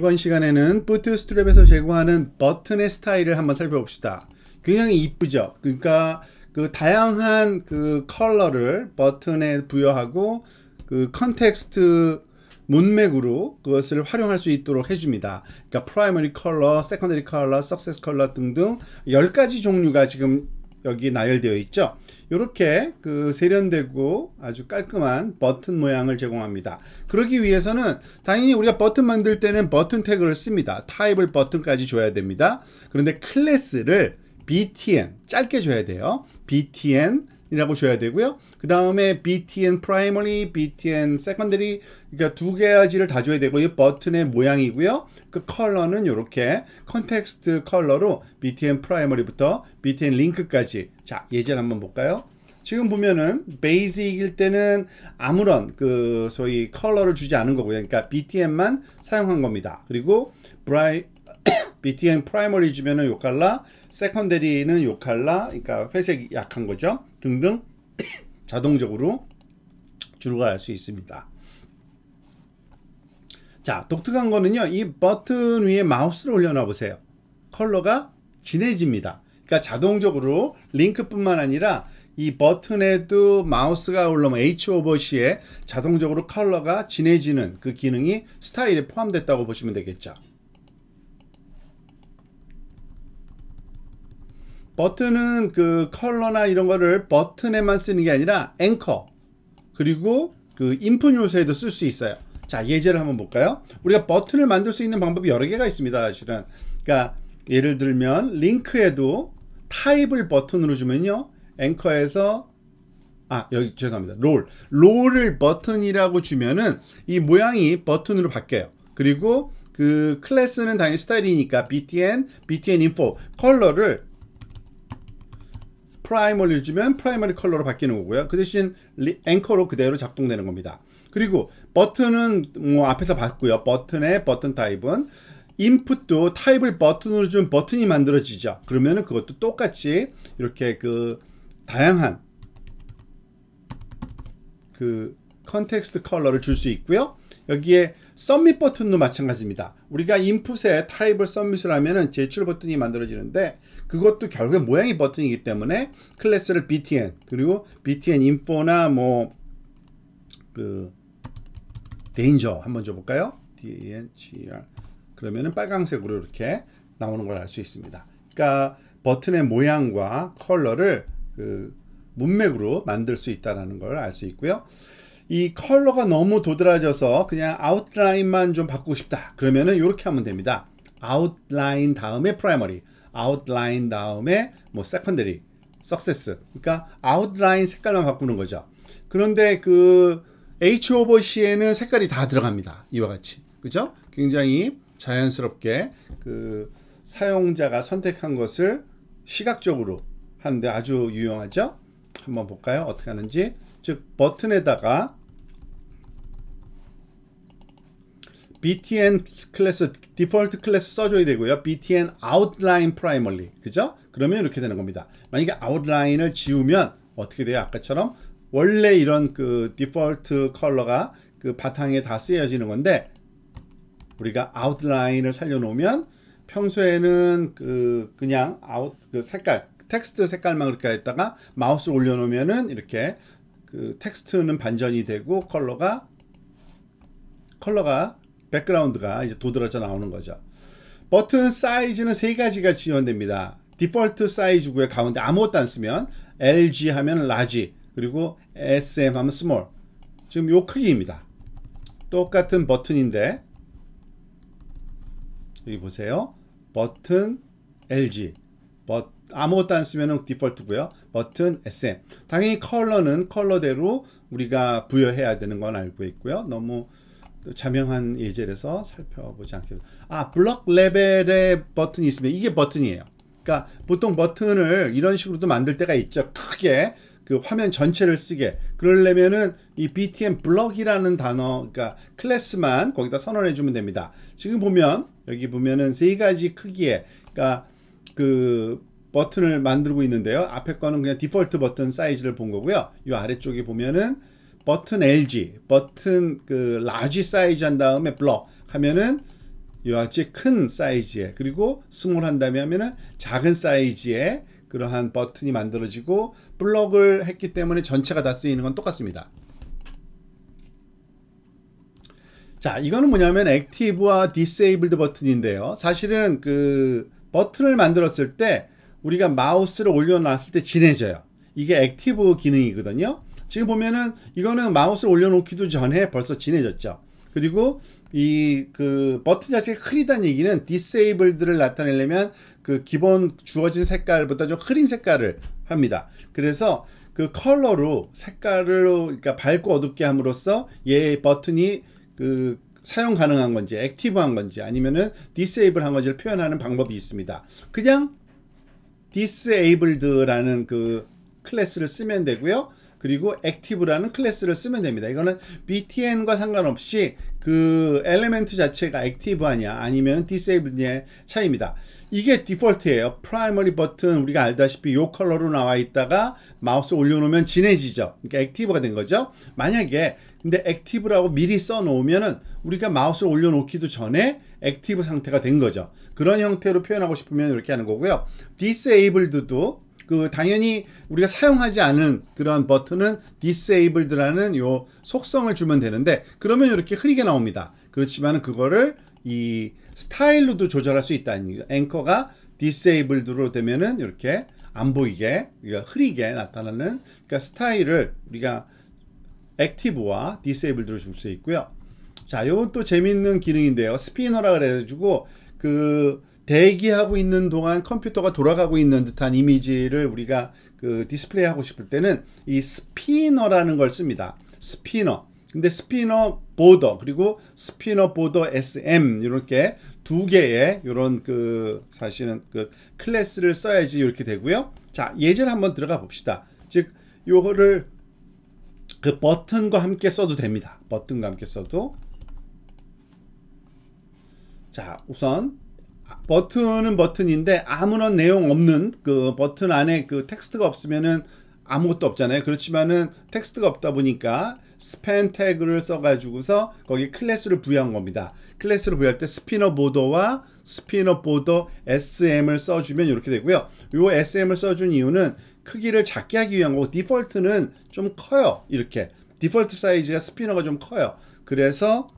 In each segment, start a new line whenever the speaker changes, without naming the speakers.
이번 시간에는 부트 스트랩에서 제공하는 버튼의 스타일을 한번 살펴봅시다. 굉장히 이쁘죠? 그러니까 그 다양한 그 컬러를 버튼에 부여하고 그 컨텍스트 문맥으로 그것을 활용할 수 있도록 해줍니다. 그러니까 프라이머리 컬러, 세컨더리 컬러, 석세스 컬러 등등 10가지 종류가 지금 여기 나열되어 있죠. 이렇게 그 세련되고 아주 깔끔한 버튼 모양을 제공합니다. 그러기 위해서는 당연히 우리가 버튼 만들 때는 버튼 태그를 씁니다. 타입을 버튼까지 줘야 됩니다. 그런데 클래스를 btn 짧게 줘야 돼요. btn 이라고 줘야 되고요. 그 다음에 btn primary, btn secondary 그러니까 두 가지를 다 줘야 되고 이 버튼의 모양이고요. 그 컬러는 이렇게 컨텍스트 컬러로 btn primary부터 btn link까지 자 예제를 한번 볼까요? 지금 보면은 베이직일 때는 아무런 그 소위 컬러를 주지 않은 거고요. 그러니까 btn만 사용한 겁니다. 그리고 브라이 btn 프라이머리 주면은 요 칼라, 세컨데리는 요 칼라, 그러니까 회색 이 약한 거죠. 등등 자동적으로 줄갈할 수 있습니다. 자, 독특한 거는요. 이 버튼 위에 마우스를 올려놔 보세요. 컬러가 진해집니다. 그러니까 자동적으로 링크뿐만 아니라 이 버튼에도 마우스가 올라오면 H 오버시에 자동적으로 컬러가 진해지는 그 기능이 스타일에 포함됐다고 보시면 되겠죠. 버튼은 그 컬러나 이런 거를 버튼에만 쓰는 게 아니라 앵커 그리고 그 인풋 요소에도 쓸 수 있어요. 자 예제를 한번 볼까요? 우리가 버튼을 만들 수 있는 방법이 여러 개가 있습니다. 사실은 그러니까 예를 들면 링크에도 타입을 버튼으로 주면요 앵커에서 아 여기 죄송합니다 롤 롤을 버튼이라고 주면은 이 모양이 버튼으로 바뀌어요 그리고 그 클래스는 당연히 스타일이니까 btn btn info 컬러를 프라이머를 주면 프라이머리 컬러로 바뀌는 거고요. 그 대신 리, 앵커로 그대로 작동되는 겁니다. 그리고 버튼은 뭐 앞에서 봤고요. 버튼의 버튼 타입은 인풋도 타입을 버튼으로 준 버튼이 만들어지죠. 그러면 그것도 똑같이 이렇게 그 다양한 그 컨텍스트 컬러를 줄 수 있고요. 여기에 submit 버튼도 마찬가지입니다. 우리가 인풋에 타입을 submit을 하면은 제출 버튼이 만들어지는데 그것도 결국엔 모양이 버튼이기 때문에 클래스를 btn 그리고 btn info나 뭐 그 danger 한번 줘볼까요? dangr 그러면은 빨강색으로 이렇게 나오는 걸 알 수 있습니다. 그러니까 버튼의 모양과 컬러를 그 문맥으로 만들 수 있다는 걸 알 수 있고요. 이 컬러가 너무 도드라져서 그냥 아웃라인만 좀 바꾸고 싶다 그러면은 이렇게 하면 됩니다 아웃라인 다음에 프라이머리 아웃라인 다음에 뭐 세컨더리 석세스 그러니까 아웃라인 색깔만 바꾸는 거죠 그런데 그 H 오버 C에는 색깔이 다 들어갑니다 이와 같이 그죠 굉장히 자연스럽게 그 사용자가 선택한 것을 시각적으로 하는데 아주 유용하죠 한번 볼까요 어떻게 하는지 즉 버튼에다가 btn 클래스 디폴트 클래스 써줘야 되고요 btn outline primarily 그죠 그러면 이렇게 되는 겁니다 만약에 outline을 지우면 어떻게 돼요 아까처럼 원래 이런 그 디폴트 컬러가 그 바탕에 다 쓰여지는 건데 우리가 outline을 살려놓으면 평소에는 그 그냥 아웃 그 색깔 텍스트 색깔만 그렇게 했다가 마우스 올려놓으면은 이렇게 그 텍스트는 반전이 되고 컬러가 컬러가 백그라운드가 이제 도드라져 나오는 거죠. 버튼 사이즈는 세 가지가 지원됩니다. 디폴트 사이즈고요. 가운데 아무것도 안 쓰면 LG 하면 large 그리고 SM 하면 small 지금 요 크기입니다. 똑같은 버튼인데 여기 보세요. 버튼 LG 버, 아무것도 안 쓰면 디폴트고요. 버튼 SM 당연히 컬러는 컬러대로 우리가 부여해야 되는 건 알고 있고요. 너무 자명한 예제에서 살펴보지 않겠습니다. 아 블럭 레벨의 버튼이 있습니다. 이게 버튼이에요. 그러니까 보통 버튼을 이런 식으로도 만들 때가 있죠. 크게 그 화면 전체를 쓰게 그러려면은 이 b t n 블럭이라는 단어 그러니까 클래스만 거기다 선언해 주면 됩니다. 지금 보면 여기 보면은 세 가지 크기에 그러니까 그 버튼을 만들고 있는데요. 앞에 거는 그냥 디폴트 버튼 사이즈를 본 거고요. 이 아래쪽에 보면은 버튼 LG, 버튼 그 라지 사이즈 한 다음에 블럭 하면은 이와같이 큰 사이즈에 그리고 스몰 한다음 하면은 작은 사이즈에 그러한 버튼이 만들어지고 블럭을 했기 때문에 전체가 다 쓰이는 건 똑같습니다. 자, 이거는 뭐냐면 액티브와 디세이블드 버튼인데요. 사실은 그 버튼을 만들었을 때 우리가 마우스를 올려놨을 때 진해져요. 이게 액티브 기능이거든요. 지금 보면은 이거는 마우스를 올려놓기도 전에 벌써 진해졌죠. 그리고 이 그 버튼 자체가 흐리다는 얘기는 디세이블 b l 를 나타내려면 그 기본 주어진 색깔보다 좀 흐린 색깔을 합니다. 그래서 그 컬러로 색깔을 그러니까 밝고 어둡게 함으로써 얘 버튼이 그 사용 가능한 건지 액티브한 건지 아니면은 d i s a 한 건지를 표현하는 방법이 있습니다. 그냥 디 i s a b l 라는그 클래스를 쓰면 되고요. 그리고 액티브라는 클래스를 쓰면 됩니다. 이거는 btn과 상관없이 그 엘리멘트 자체가 액티브하냐 아니면 디세이블드냐의 차이입니다. 이게 디폴트예요. 프라이머리 버튼 우리가 알다시피 요 컬러로 나와 있다가 마우스 올려놓으면 진해지죠. 그러니까 액티브가 된 거죠. 만약에 근데 액티브라고 미리 써놓으면은 우리가 마우스 를 올려놓기도 전에 액티브 상태가 된 거죠. 그런 형태로 표현하고 싶으면 이렇게 하는 거고요. 디세이블드도 그 당연히 우리가 사용하지 않은 그런 버튼은 disabled라는 요 속성을 주면 되는데 그러면 이렇게 흐리게 나옵니다. 그렇지만 그거를 이 스타일로도 조절할 수 있다는 앵커가 disabled로 되면은 이렇게 안 보이게 그러니까 흐리게 나타나는 그러니까 스타일을 우리가 액티브와 디세이블드 l 로줄 수 있고요. 자, 요건 또 재밌는 기능인데요. 스피너라 그래가지고 그 대기하고 있는 동안 컴퓨터가 돌아가고 있는 듯한 이미지를 우리가 그 디스플레이 하고 싶을 때는 이 스피너라는 걸 씁니다. 스피너. 근데 스피너 보더 그리고 스피너 보더 SM 이렇게 두 개의 이런 그 사실은 그 클래스를 써야지 이렇게 되고요. 자 예제를 한번 들어가 봅시다. 즉 요거를 그 버튼과 함께 써도 됩니다. 버튼과 함께 써도 자 우선 버튼은 버튼인데 아무런 내용 없는 그 버튼 안에 그 텍스트가 없으면은 아무것도 없잖아요. 그렇지만은 텍스트가 없다 보니까 스팬 태그를 써가지고서 거기 클래스를 부여한 겁니다. 클래스를 부여할 때 스피너 보더와 스피너 보더 SM을 써주면 이렇게 되고요. 요 SM을 써준 이유는 크기를 작게 하기 위한 거고 디폴트는 좀 커요. 이렇게 디폴트 사이즈가 스피너가 좀 커요. 그래서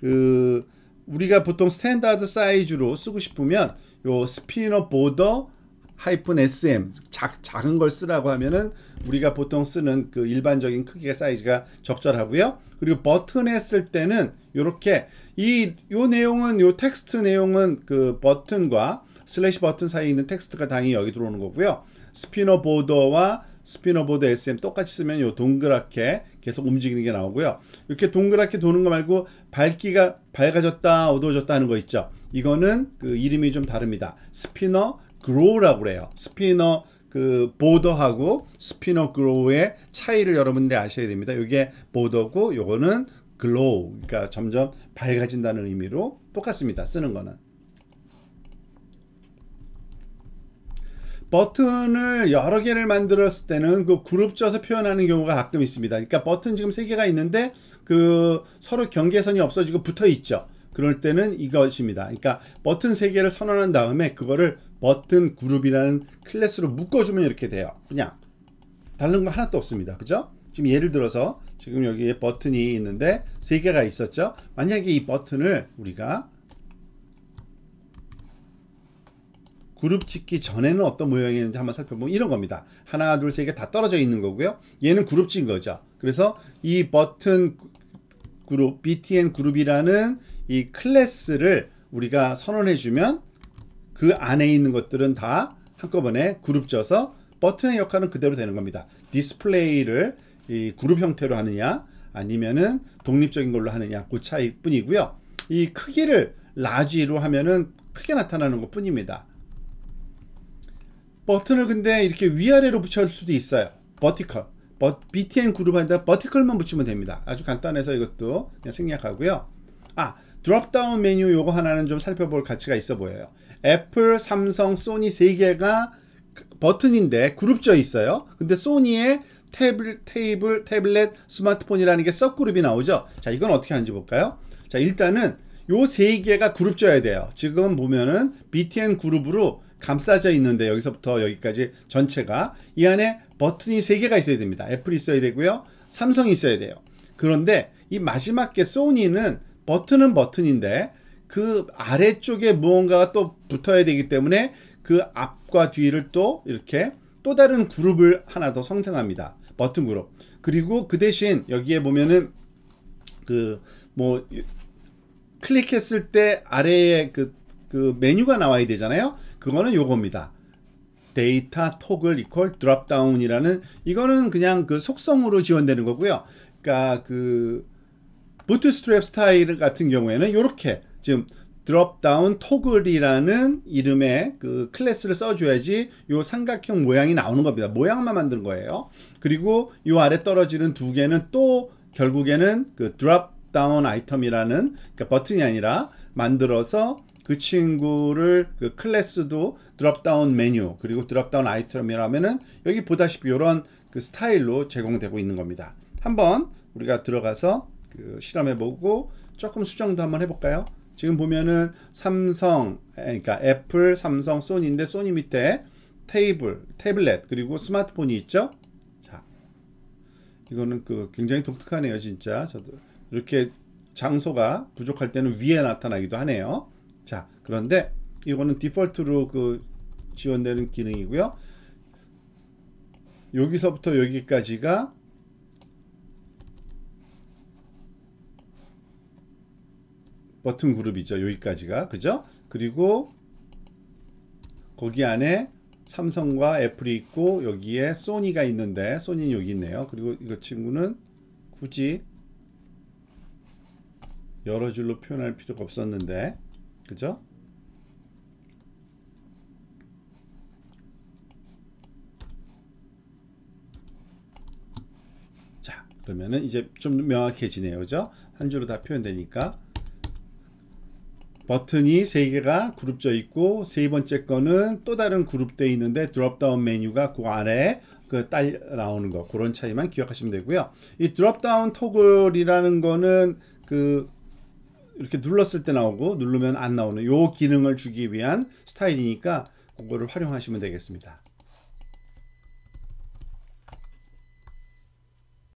그 우리가 보통 스탠다드 사이즈로 쓰고 싶으면 요 스피너 보더 하이픈 SM 작, 작은 걸 쓰라고 하면은 우리가 보통 쓰는 그 일반적인 크기의 사이즈가 적절하고요. 그리고 버튼 했을 때는 이렇게 이 요 내용은 요 텍스트 내용은 그 버튼과 슬래시 버튼 사이에 있는 텍스트가 당연히 여기 들어오는 거고요. 스피너 보더와 스피너보드 SM 똑같이 쓰면 요 동그랗게 계속 움직이는 게 나오고요. 이렇게 동그랗게 도는 거 말고 밝기가 밝아졌다 어두워졌다 하는 거 있죠. 이거는 그 이름이 좀 다릅니다. 스피너 그로우라고 그래요. 스피너 그 보더하고 스피너 그로우의 차이를 여러분들이 아셔야 됩니다. 이게 보더고 요거는 글로우 그러니까 점점 밝아진다는 의미로 똑같습니다. 쓰는 거는. 버튼을 여러 개를 만들었을 때는 그 그룹 쪄서 표현하는 경우가 가끔 있습니다. 그러니까 버튼 지금 세 개가 있는데 그 서로 경계선이 없어지고 붙어 있죠. 그럴 때는 이것입니다. 그러니까 버튼 세 개를 선언한 다음에 그거를 버튼 그룹이라는 클래스로 묶어주면 이렇게 돼요. 그냥 다른 거 하나도 없습니다. 그죠? 지금 예를 들어서 지금 여기에 버튼이 있는데 세 개가 있었죠. 만약에 이 버튼을 우리가 그룹 찍기 전에는 어떤 모양이었는지 한번 살펴보면 이런 겁니다. 하나, 둘, 세 개 다 떨어져 있는 거고요. 얘는 그룹 찍은 거죠. 그래서 이 버튼 그룹, btn 그룹이라는 이 클래스를 우리가 선언해주면 그 안에 있는 것들은 다 한꺼번에 그룹 져서 버튼의 역할은 그대로 되는 겁니다. 디스플레이를 이 그룹 형태로 하느냐 아니면은 독립적인 걸로 하느냐 그 차이 뿐이고요. 이 크기를 라지로 하면은 크게 나타나는 것 뿐입니다. 버튼을 근데 이렇게 위아래로 붙일 수도 있어요 버티컬 버, BTN 그룹에다 버티컬만 붙이면 됩니다 아주 간단해서 이것도 그냥 생략하고요 아 드롭다운 메뉴 요거 하나는 좀 살펴볼 가치가 있어 보여요 애플, 삼성, 소니 세개가 그 버튼인데 그룹져 있어요 근데 소니의 태블, 테이블, 태블릿, 스마트폰이라는 게 썩그룹이 나오죠 자 이건 어떻게 하는지 볼까요 자 일단은 요 세 개가 그룹져야 돼요 지금 보면은 BTN 그룹으로 감싸져 있는데 여기서부터 여기까지 전체가 이 안에 버튼이 3개가 있어야 됩니다. 애플이 있어야 되고요. 삼성이 있어야 돼요. 그런데 이 마지막 게 소니는 버튼은 버튼인데 그 아래쪽에 무언가가 또 붙어야 되기 때문에 그 앞과 뒤를 또 이렇게 또 다른 그룹을 하나 더 성생합니다. 버튼 그룹. 그리고 그 대신 여기에 보면은 그 뭐 클릭했을 때 아래에 그, 그 메뉴가 나와야 되잖아요. 그거는 요겁니다. 데이터 토글 이퀄 드랍다운이라는 이거는 그냥 그 속성으로 지원되는 거고요. 그러니까 그 부트스트랩 스타일 같은 경우에는 이렇게 지금 드롭다운 토글이라는 이름의 그 클래스를 써줘야지 요 삼각형 모양이 나오는 겁니다. 모양만 만든 거예요. 그리고 요 아래 떨어지는 두 개는 또 결국에는 그 드롭다운 아이템이라는 그러니까 버튼이 아니라 만들어서 그 친구를 그 클래스도 드롭다운 메뉴 그리고 드롭다운 아이템이라면은 여기 보다시피 이런 그 스타일로 제공되고 있는 겁니다. 한번 우리가 들어가서 그 실험해보고 조금 수정도 한번 해볼까요? 지금 보면은 삼성 그러니까 애플, 삼성, 소니인데 소니 밑에 테이블, 태블릿 그리고 스마트폰이 있죠. 자, 이거는 그 굉장히 독특하네요, 진짜. 저도 이렇게 장소가 부족할 때는 위에 나타나기도 하네요. 자 그런데 이거는 디폴트로 그 지원되는 기능이고요 여기서부터 여기까지가 버튼 그룹이죠 여기까지가 그죠 그리고 거기 안에 삼성과 애플이 있고 여기에 소니가 있는데 소니는 여기 있네요 그리고 이거 친구는 굳이 여러 줄로 표현할 필요가 없었는데 그죠? 자, 그러면은 이제 좀 명확해지네요. 그죠? 한 줄로 다 표현되니까. 버튼이 3개가 그룹져 있고 세 번째 거는 또 다른 그룹되어 있는데 드롭다운 메뉴가 그 아래 그 딸 나오는 거 그런 차이만 기억하시면 되고요. 이 드롭다운 토글이라는 거는 그 이렇게 눌렀을 때 나오고 누르면 안 나오는 요 기능을 주기 위한 스타일이니까 그거를 활용하시면 되겠습니다.